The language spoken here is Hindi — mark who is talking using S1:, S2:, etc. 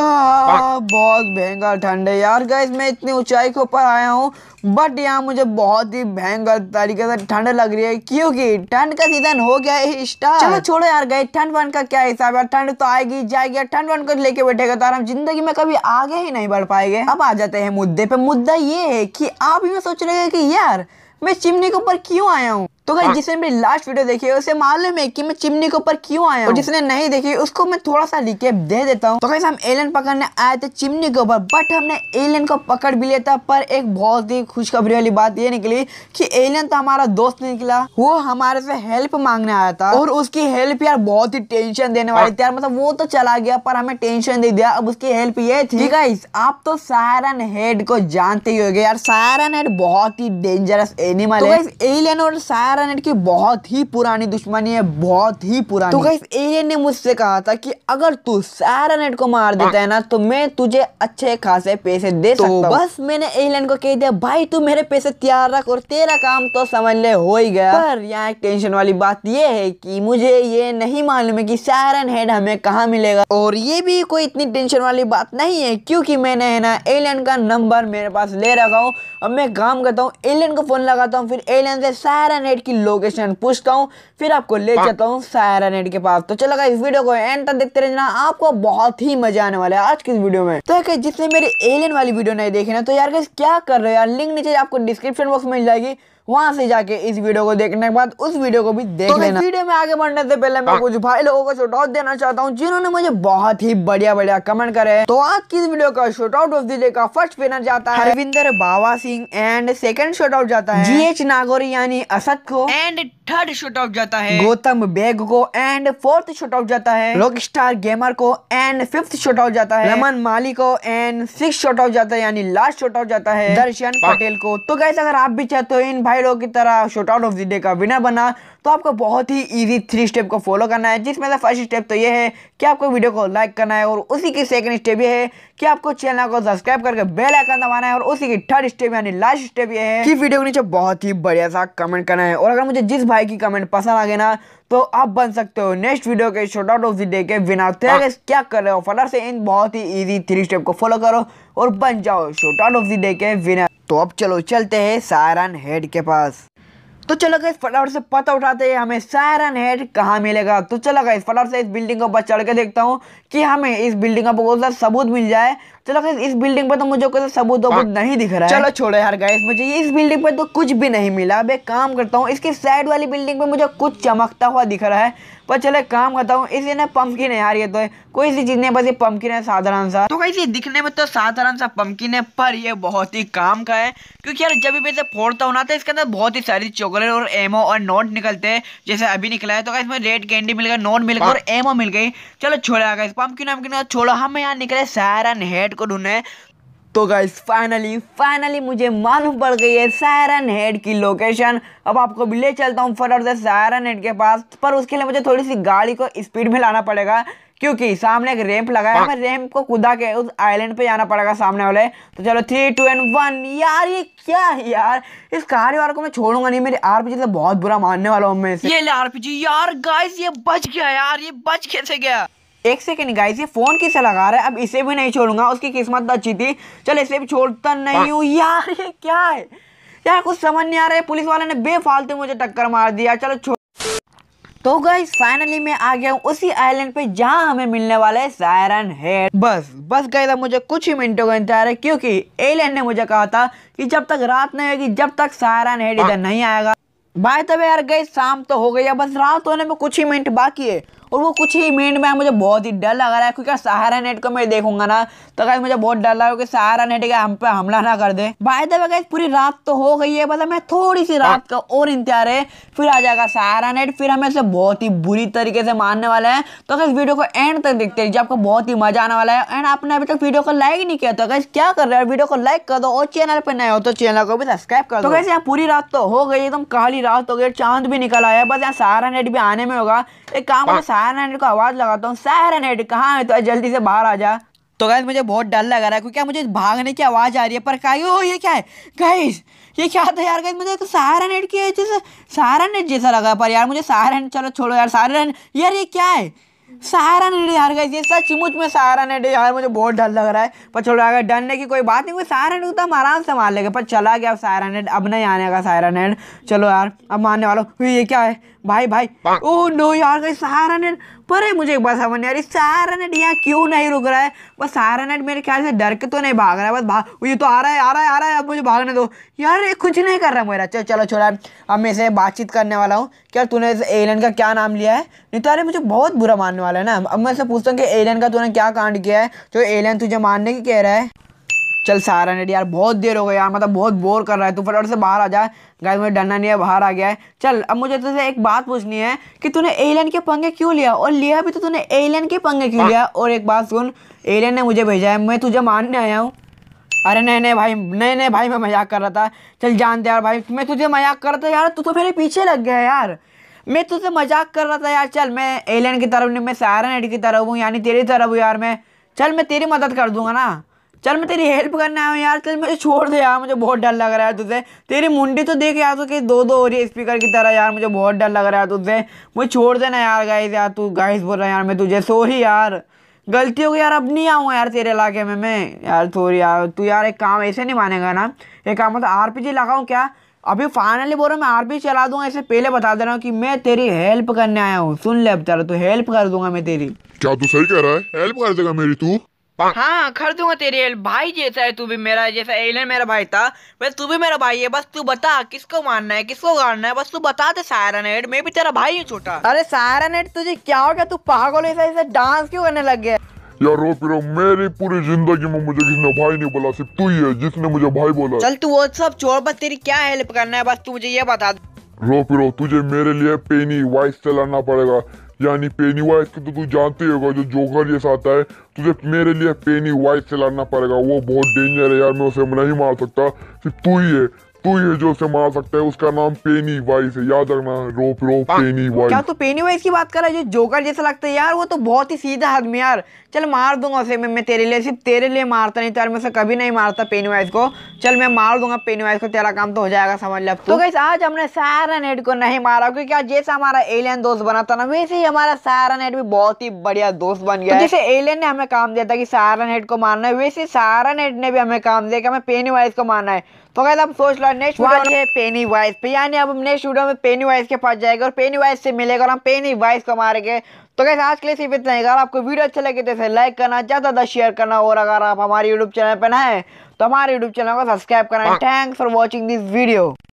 S1: हाँ, बहुत भयंकर ठंड है यार गाइस मैं इतनी ऊंचाई के ऊपर आया हूँ बट यहाँ मुझे बहुत ही भयंकर तरीके से ठंड लग रही है क्योंकि ठंड का सीजन हो गया है स्टार्ट चलो छोड़ो यार गए ठंड वन का क्या हिसाब है ठंड तो आएगी जाएगी ठंड वन को लेके बैठेगा तो हम जिंदगी में कभी आगे ही नहीं बढ़ पाएंगे अब आ जाते हैं मुद्दे पे मुद्दा ये है की आप ये सोच रहे हैं कि यार मैं चिमनी के ऊपर क्यों आया हूँ तो भाई हाँ। जिसने मेरी लास्ट वीडियो देखी है उसे मालूम है कि मैं चिमनी के ऊपर क्यों आया और जिसने नहीं देखी उसको मैं थोड़ा सा रिकेप दे देता हूँ तो कैसे हम एलियन पकड़ने आए थे चिमनी के ऊपर बट हमने एलियन को पकड़ भी लिया था पर एक बहुत ही खुशखबरी वाली बात ये निकली कि एलियन तो हमारा दोस्त निकला वो हमारे से हेल्प मांगने आया था और उसकी हेल्प यार बहुत ही टेंशन देने वाली हाँ। थी यार मतलब वो तो चला गया पर हमें टेंशन दे दिया अब उसकी हेल्प ये थी गाइस आप तो सायरन हेड को जानते ही हो गए यार सायरन हेड बहुत ही डेंजरस एनिमल तो है एलियन और सायर नारा नेट की बहुत ही पुरानी दुश्मनी है बहुत ही पुरानी तो गाइस एलियन ने मुझसे कहा था कि अगर तू सारा नेट को मार देता है ना तो मैं तुझे अच्छे खासे पैसे दे तो सकता बस मैंने एलियन को कह दिया भाई तू मेरे पैसे तैयार रख और तेरा काम तो समझ ले हो ही गया पर यहाँ एक टेंशन वाली बात यह है कि मुझे ये नहीं मालूम है कि सारन हेड हमें कहाँ मिलेगा और ये भी कोई इतनी टेंशन वाली बात नहीं है क्योंकि मैंने है ना एलियन का नंबर मेरे पास ले रखा हूँ अब मैं काम करता हूँ एलियन को फोन लगाता हूँ फिर एलियन से सायरन हेड की लोकेशन पूछता हूँ फिर आपको ले जाता हूँ सायरा नेट के पास तो चलो इस वीडियो को एंड तक देखते रहना आपको बहुत ही मजा आने वाला है आज की इस वीडियो में तो जिसने मेरी एलियन वाली वीडियो नहीं देखी ना तो यार क्या कर रहे हो यार लिंक नीचे आपको डिस्क्रिप्शन बॉक्स मिल जाएगी वहां से जाके इस वीडियो को देखने के बाद उस वीडियो को भी देख तो लेना वीडियो में आगे बढ़ने से पहले मैं हाँ। कुछ भाई लोगों को शूट आउट देना चाहता हूँ जिन्होंने मुझे बहुत ही बढ़िया बढ़िया कमेंट करे तो आज की इस वीडियो का शूट आउट ऑफ द का फर्स्ट विनर जाता है Ravinder Baba Singh and second shoot out जाता है जी एच नागोरी यानी असत को एंड थर्ड शूट आउट जाता है गौतम बेग को एंड फोर्थ शूट आउट जाता है रॉक स्टार गेमर को एंड फिफ्थ शूट आउट जाता है रमन माली को एंड सिक्स शॉट आउट जाता है यानी लास्ट शॉट आउट जाता है दर्शन पटेल को तो गैस अगर आप भी चाहते हो इन भाई लोगों की तरह shot out of the day का विनर बना तो आपको बहुत ही ईजी थ्री स्टेप को फॉलो करना है जिसमें से फर्स्ट स्टेप तो ये है कि आपको वीडियो को लाइक करना है और उसी की सेकंड स्टेप ये है कि आपको चैनल को सब्सक्राइब करके बेल आइकन दबाना है और उसी की थर्ड स्टेप यानी लास्ट स्टेप ये है कि वीडियो के नीचे बहुत ही बढ़िया सा कमेंट करना है और अगर मुझे जिस भाई की कमेंट पसंद आ गए ना तो आप बन सकते हो नेक्स्ट वीडियो के short out of the day के बिना तो हाँ। क्या कर रहे हो फटाफट से इन बहुत ही ईजी थ्री स्टेप को फॉलो करो और बन जाओ short out of the day के बिना तो अब चलो चलते हैं सायरन हेड के पास तो चलो गए फटाफट से पता उठाते हैं हमें सैरन हेड कहाँ मिलेगा तो चलो गए फटाफट से इस बिल्डिंग को बस चढ़ के देखता हूँ कि हमें इस बिल्डिंग का बहुत सबूत मिल जाए चलो गैस इस बिल्डिंग पर तो मुझे कोई सबूत हाँ। वबूत नहीं दिख रहा है चलो छोड़ो यार गाइस मुझे इस बिल्डिंग पर तो कुछ भी नहीं मिला अब एक काम करता हूँ इसकी साइड वाली बिल्डिंग पर मुझे कुछ चमकता हुआ दिख रहा है पर चलो एक काम करता हूँ इसलिए ना पंपकिन है यार ये तो है कोई सी चीज़ नहीं बस ये पंपकिन है साधारण सा तो कैसे दिखने में तो साधारण सा पंपकिन है पर ये बहुत ही काम का है क्योंकि यार जब भी इसे फोड़ता हूँ ना तो इसके अंदर बहुत ही सारी चॉकलेट और एमओ और नोट निकलते हैं जैसे अभी निकला है तो इसमें रेड कैंडी मिल गया नोट मिल गया हाँ। और एमओ मिल गई चलो छोड़ा गया पम्पकिन वम्पकिन छोड़ो हम यहाँ निकले सारन हेड हेड को ढूंढना है तो गाइस फाइनली फाइनली मुझे मालूम पड़ गई है सायरन हेड की लोकेशन अब आपको भी ले चलता हूँ फटाफट से सायरन हेड के पास पर उसके लिए मुझे थोड़ी सी गाड़ी को स्पीड में लाना पड़ेगा क्योंकि सामने एक रैंप लगाया मैं रैंप हाँ। को कूदा के उस आइलैंड पे जाना पड़ेगा सामने वाले तो चलो थ्री टू एंड वन यार ये क्या है यार इस कार वार को मैं छोड़ूंगा नहीं मेरे आरपीजी से तो बहुत बुरा मानने वाला हूँ मैं ये आरपीजी यार गाइस ये बच गया यार ये बच कैसे गया एक सेकेंड गाइस ये फोन किसे लगा रहा है अब इसे भी नहीं छोड़ूंगा उसकी किस्मत अच्छी थी चल इसे भी छोड़ता नहीं हूँ यार ये क्या है यार कुछ समझ नहीं आ रहा है पुलिस वाले ने बेफालतू मुझे टक्कर मार दिया चलो छोड़ तो गाइज फाइनली मैं आ गया हूँ उसी आइलैंड पे जहाँ हमें मिलने वाला है सायरन हेड बस बस गए था मुझे कुछ ही मिनटों का इंतजार है क्योंकि एलियन ने मुझे कहा था कि जब तक रात नहीं होगी जब तक सायरन हेड इधर नहीं आएगा बाय तब यार गई शाम तो हो गई है बस रात होने में कुछ ही मिनट बाकी है और वो कुछ ही मिनट में मुझे बहुत ही डर लग रहा है क्योंकि सहारा नेट को मैं देखूंगा ना तो गाइस मुझे बहुत डर लगा कि सहारा नेट का हम पे हमला ना कर दे बाय दबा गाइस पूरी रात तो हो गई है बस मतलब मैं थोड़ी सी हाँ। रात का और इंतजार है फिर आ जाएगा सहारा नेट फिर हमें इसे बहुत ही बुरी तरीके से मारने वाला है तो इस वीडियो को एंड तक देखते रहिए आपको बहुत ही मजा आने वाला है एंड आपने अभी तक वीडियो को लाइक नहीं किया तो कैसे क्या कर रहे हो वीडियो को लाइक कर दो और चैनल पर नए हो तो चैनल को भी सब्सक्राइब कर तो दो कैसे यहाँ पूरी रात तो हो गई एकदम काली रात हो गई चांद भी निकल आया बस यहाँ सहारा नेट भी आने में होगा एक काम करो सहारा नेट को आवाज़ लगाता हूँ सहारा नेट कहाँ है तो जल्दी से बाहर आ जा तो गाइज मुझे बहुत डर लग रहा है क्योंकि मुझे भागने की आवाज़ आ रही है पर का ये क्या है गाइस ये क्या था यार गाइस मुझे तो सहारा नेट की जैसे सहारा नेट जैसा लगा पर यार मुझे सहारा नेट चलो छोड़ो यार सहारा नेट यार ये क्या है सहारा डे यार ये सचमुच में सहारा डे यार मुझे बहुत डर लग रहा है पर चलो अगर डरने की कोई बात नहीं कोई सहारा नहीं तो हम आराम से मार लेंगे पर चला गया अब सहारा नेट अब नहीं आने का सहारा नेट चलो यार अब मारने वालों ये क्या है भाई भाई ओ नो यार गई सहारा नेट पर मुझे एक बात समझ रही सहारा नेट यहाँ क्यों नहीं रुक रहा है बस सहारा नेट मेरे ख्याल से डर के तो नहीं भाग रहा है बस भाग ये तो आ रहा है आ रहा है आ रहा है अब मुझे भागने दो यार ये कुछ नहीं कर रहा मेरा चलो चलो छोड़ा अब मैं इसे बातचीत करने वाला हूँ क्या तूने इस एलियन का क्या नाम लिया है नहीं तो अरे मुझे बहुत बुरा मानने वाला है ना अब मैं से पूछता हूँ कि एलियन का तूने क्या कांड किया है जो एलियन तुझे मारने की कह रहा है चल सारा नेट यार बहुत देर हो गई यार मतलब बहुत बोर कर रहा है तू फटाफट से बाहर आ जाए गाय मुझे डरना नहीं है बाहर आ गया है चल अब मुझे तुझसे एक बात पूछनी है कि तूने एलियन के पंगे क्यों लिया और लिया भी तो तूने एलियन के पंगे क्यों लिया और एक बात सुन एलियन ने मुझे भेजा है मैं तुझे मारने आया हूँ अरे नहीं नहीं भाई नहीं नहीं भाई मैं मजाक कर रहा था चल जान दे यार भाई मैं तुझे मजाक कर रहा था यार तू तो मेरे पीछे लग गया यार मैं तुझसे मजाक कर रहा था यार चल मैं एलियन की तरफ नहीं मैं सारा नेट की तरफ हूँ यानी तेरी तरफ हूँ यार मैं चल मैं तेरी मदद कर दूंगा ना चल मैं तेरी हेल्प करने आया हूँ यार चल मुझे छोड़ दे यार मुझे बहुत डर लग रहा है तुझसे तेरी मुंडी तो देख यार तो कि दो दो हो रही है स्पीकर की तरह यार मुझे बहुत डर लग रहा है तुझसे मुझे छोड़ देना यार गाइस यार तू गाइस बोल रहा है यार मैं तुझे सॉरी यार गलती हो गई यार अब नहीं आऊँगा यार तेरे इलाके में मैं यार सॉरी यार तू यार एक काम ऐसे नहीं मानेगा ना एक काम मतलब आर पी जी लगाऊँ क्या अभी फाइनली बोल रहा हूँ मैं आर पी चला दूंगा ऐसे पहले बता दे रहा हूँ कि मैं तेरी हेल्प करने आया हूँ सुन ले अब तेरा तू हेल्प कर दूंगा मैं तेरी क्या तू सही कह रहा है हेल्प कर देगा मेरी तू हाँ खरीदूंगा तेरी एल भाई जैसा है तू भी मेरा जैसा एलियन मेरा भाई था बस तू भी मेरा भाई है बस तू बता किसको मानना है किसको गाड़ना है बस तू बता दे सायरा नेट मैं भी तेरा भाई हूँ छोटा अरे सायरा नेट तुझे क्या हो गया तू पागल ऐसा ऐसा डांस क्यों करने लग गया यार रो पिरो मेरी पूरी जिंदगी में मुझे किसने भाई नहीं बोला सिर्फ तू ही है जिसने मुझे भाई बोला चल तू वो सब छोड़ बस तेरी क्या हेल्प करना है बस तू मुझे ये बता दो रो पिरो तुझे मेरे लिए पेनी वाइस चलाना पड़ेगा यानी पेनी वाइस को तो तू जानते होगा जो जोकर जैसा आता है तुझे तो मेरे लिए पेनी वाइस से लड़ना पड़ेगा वो बहुत डेंजर है यार मैं उसे नहीं मार सकता सिर्फ तू ही है तो ये जो से मार सकता है उसका नाम पेनी वाइस है याद रखना रोप रोप पेनी वाइस क्या तो पेनी वाइस की बात कर रहा है जो जोकर जैसा लगता है यार वो तो बहुत ही सीधा आदमी यार चल मार दूंगा उसे मैं मैं तेरे लिए सिर्फ तेरे लिए मारता नहीं तो यार मैं उसे कभी नहीं मारता पेनी वाइस को चल मैं मार दूंगा पेनी वाइस को तेरा काम तो हो जाएगा समझ लिया तो कैसे आज हमने सारा नेट को नहीं मारा क्योंकि आज जैसा हमारा एलियन दोस्त बना था ना वैसे ही हमारा सारा नेट भी बहुत ही बढ़िया दोस्त बन गया तो जैसे एलियन ने हमें काम दिया था कि सारा नेट को मारना है वैसे सारा नेट ने भी हमें काम दिया कि हमें पेनी वाइस को मारना है तो अगर हम सोच लो नेक्स्ट वाले है पेनी वाइज पे यानी अब हम नेक्स्ट वीडियो में पेनी वाइज के पास जाएगा और पेनी वाइज से मिलेगा और हम पेनी वाइस को मारेंगे तो कैसे आज के लिए सिर्फ इतना ही अगर आपको वीडियो अच्छा लगे तो इसे लाइक करना ज़्यादा ज़्यादा शेयर करना और अगर आप हमारे यूट्यूब चैनल पर ना तो हमारे यूट्यूब चैनल को सब्सक्राइब करना thanks for watching this video